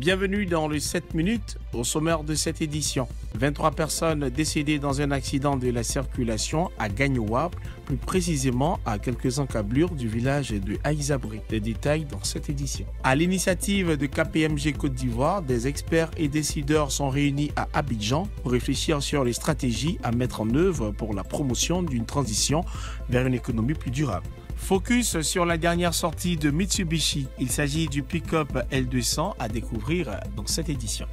Bienvenue dans les 7 minutes au sommaire de cette édition. 23 personnes décédées dans un accident de la circulation à Gagnoua, plus précisément à quelques encablures du village de Aïzabri. Des détails dans cette édition. À l'initiative de KPMG Côte d'Ivoire, des experts et décideurs sont réunis à Abidjan pour réfléchir sur les stratégies à mettre en œuvre pour la promotion d'une transition vers une économie plus durable. Focus sur la dernière sortie de Mitsubishi. Il s'agit du pick-up L200 à découvrir dans cette édition.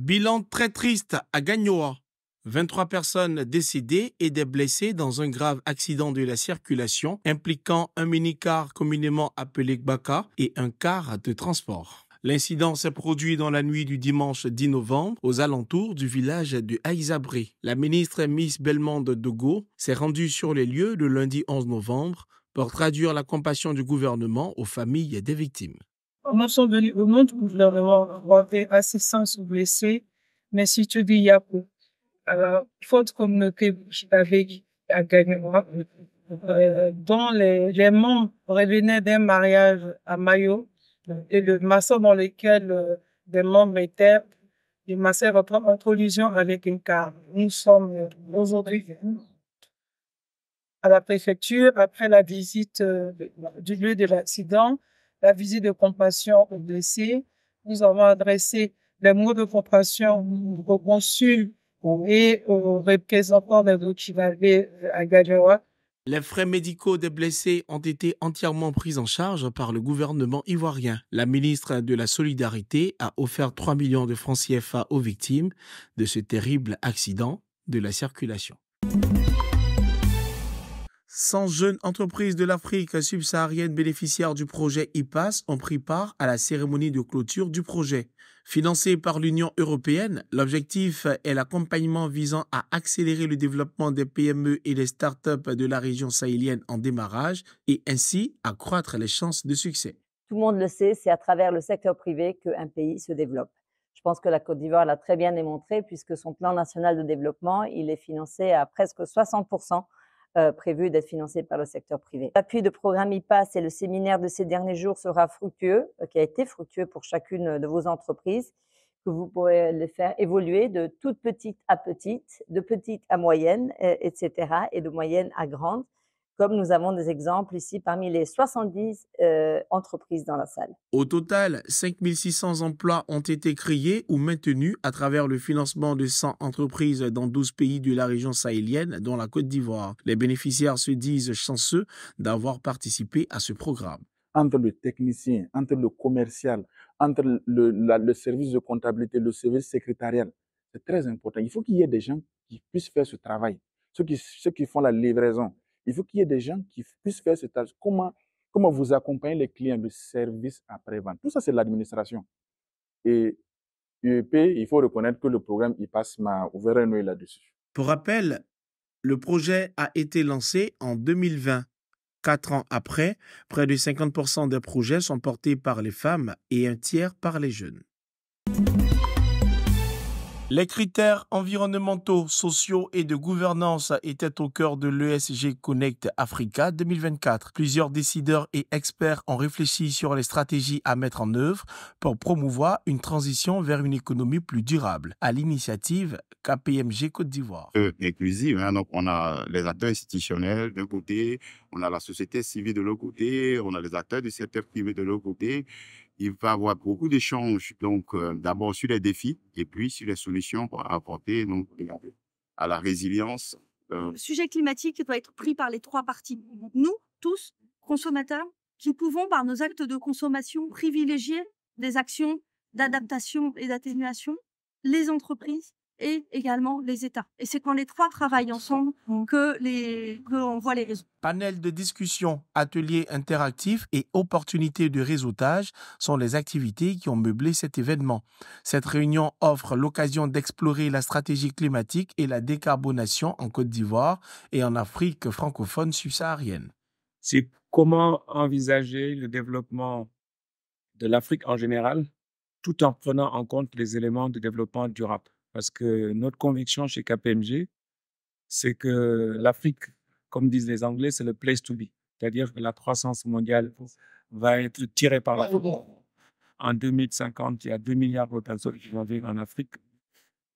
Bilan très triste à Gagnoa. 23 personnes décédées et des blessés dans un grave accident de la circulation impliquant un minicar communément appelé Gbaka et un car de transport. L'incident s'est produit dans la nuit du dimanche 10 novembre aux alentours du village de haïsabri La ministre Miss Belmonde Dogo s'est rendue sur les lieux le lundi 11 novembre pour traduire la compassion du gouvernement aux familles des victimes. Nous sommes venus au monde où nous avons assistance aux blessés, mais si tu dis Yapo, alors, faute communauté avec euh, euh, dont les, les membres revenaient d'un mariage à Mayo, et le maçon dans lequel euh, des membres étaient, le maçon en collision avec une carte. Nous sommes euh, aujourd'hui à la préfecture après la visite euh, du lieu de l'accident, la visite de compassion aux blessés. Nous avons adressé les mots de compassion au consul et aux représentants de groupes à Gajawa les frais médicaux des blessés ont été entièrement pris en charge par le gouvernement ivoirien. La ministre de la Solidarité a offert 3 millions de francs CFA aux victimes de ce terrible accident de la circulation. 100 jeunes entreprises de l'Afrique subsaharienne bénéficiaires du projet IPAS ont pris part à la cérémonie de clôture du projet. Financé par l'Union européenne, l'objectif est l'accompagnement visant à accélérer le développement des PME et des up de la région sahélienne en démarrage et ainsi accroître les chances de succès. Tout le monde le sait, c'est à travers le secteur privé qu'un pays se développe. Je pense que la Côte d'Ivoire l'a très bien démontré puisque son plan national de développement, il est financé à presque 60% euh, prévu d'être financé par le secteur privé. L'appui de programme IPAS et le séminaire de ces derniers jours sera fructueux, euh, qui a été fructueux pour chacune de vos entreprises, que vous pourrez les faire évoluer de toute petite à petite, de petite à moyenne, etc., et de moyenne à grande comme nous avons des exemples ici parmi les 70 euh, entreprises dans la salle. Au total, 5600 emplois ont été créés ou maintenus à travers le financement de 100 entreprises dans 12 pays de la région sahélienne, dont la Côte d'Ivoire. Les bénéficiaires se disent chanceux d'avoir participé à ce programme. Entre le technicien, entre le commercial, entre le, service de comptabilité, le service secrétarial, c'est très important. Il faut qu'il y ait des gens qui puissent faire ce travail. Ceux qui, ceux qui font la livraison, il faut qu'il y ait des gens qui puissent faire ce tâche. Comment, comment vous accompagnez les clients, de service après-vente. Tout ça, c'est l'administration. Et UEP, il faut reconnaître que le programme passe m'a ouvert un là-dessus. Pour rappel, le projet a été lancé en 2020. Quatre ans après, près de 50% des projets sont portés par les femmes et un tiers par les jeunes. Les critères environnementaux, sociaux et de gouvernance étaient au cœur de l'ESG Connect Africa 2024. Plusieurs décideurs et experts ont réfléchi sur les stratégies à mettre en œuvre pour promouvoir une transition vers une économie plus durable. À l'initiative KPMG Côte d'Ivoire. Euh, inclusive, hein, donc on a les acteurs institutionnels d'un côté, on a la société civile de l'autre côté, on a les acteurs du secteur privé de l'autre côté, il va y avoir beaucoup d'échanges, donc euh, d'abord sur les défis et puis sur les solutions pour apporter donc, à la résilience. Euh. Le sujet climatique doit être pris par les trois parties. Nous, tous, consommateurs, qui pouvons, par nos actes de consommation, privilégier des actions d'adaptation et d'atténuation, les entreprises et également les États. Et c'est quand les trois travaillent ensemble mmh. que les on voit les résultats. Panel de discussion, ateliers interactifs et opportunités de réseautage sont les activités qui ont meublé cet événement. Cette réunion offre l'occasion d'explorer la stratégie climatique et la décarbonation en Côte d'Ivoire et en Afrique francophone subsaharienne. C'est comment envisager le développement de l'Afrique en général tout en prenant en compte les éléments de développement durable. Parce que notre conviction chez KPMG, c'est que l'Afrique, comme disent les Anglais, c'est le place to be. C'est-à-dire que la croissance mondiale va être tirée par l'Afrique. En 2050, il y a 2 milliards de personnes qui vont vivre en Afrique.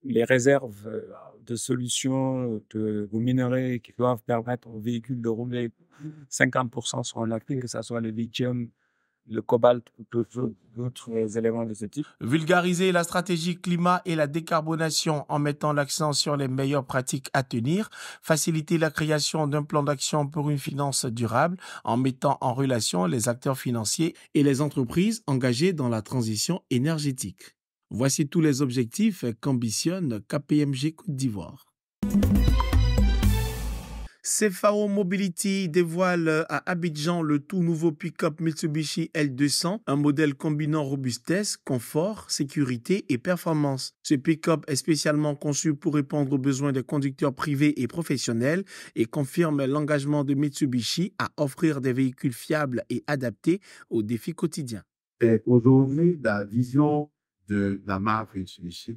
Les réserves euh, de solutions, de minerais qui doivent permettre aux véhicules de rouler, 50% sont en Afrique, que ce soit le lithium, le cobalt ou d'autres éléments de ce type. Vulgariser la stratégie climat et la décarbonation en mettant l'accent sur les meilleures pratiques à tenir, faciliter la création d'un plan d'action pour une finance durable en mettant en relation les acteurs financiers et les entreprises engagées dans la transition énergétique. Voici tous les objectifs qu'ambitionne KPMG Côte d'Ivoire. CFAO Mobility dévoile à Abidjan le tout nouveau pick-up Mitsubishi L200, un modèle combinant robustesse, confort, sécurité et performance. Ce pick-up est spécialement conçu pour répondre aux besoins des conducteurs privés et professionnels et confirme l'engagement de Mitsubishi à offrir des véhicules fiables et adaptés aux défis quotidiens. Aujourd'hui, la vision de la marque Mitsubishi,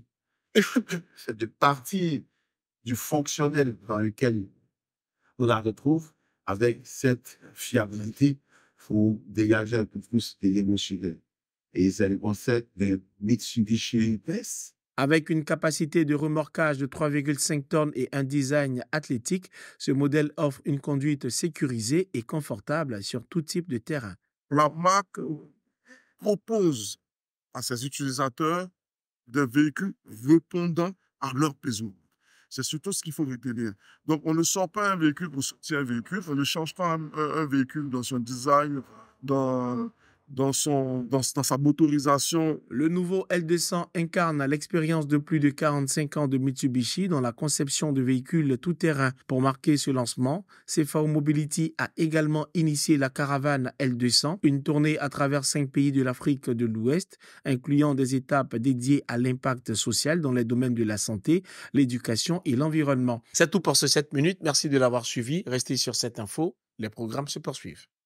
c'est de partir du fonctionnel dans lequel on la retrouve avec cette fiabilité pour dégager un peu plus des Et c'est le concept de Mitsubishi PS. Avec une capacité de remorquage de 3,5 tonnes et un design athlétique, ce modèle offre une conduite sécurisée et confortable sur tout type de terrain. La marque propose à ses utilisateurs des véhicules répondant à leur besoins. C'est surtout ce qu'il faut retenir. Donc, on ne sort pas un véhicule pour sortir un véhicule, on ne change pas un, véhicule dans son design, dans dans, son, dans, sa motorisation. Le nouveau L200 incarne l'expérience de plus de 45 ans de Mitsubishi dans la conception de véhicules tout-terrain. Pour marquer ce lancement, CFAO Mobility a également initié la caravane L200, une tournée à travers cinq pays de l'Afrique de l'Ouest, incluant des étapes dédiées à l'impact social dans les domaines de la santé, l'éducation et l'environnement. C'est tout pour ce 7 minutes. Merci de l'avoir suivi. Restez sur cette info. Les programmes se poursuivent.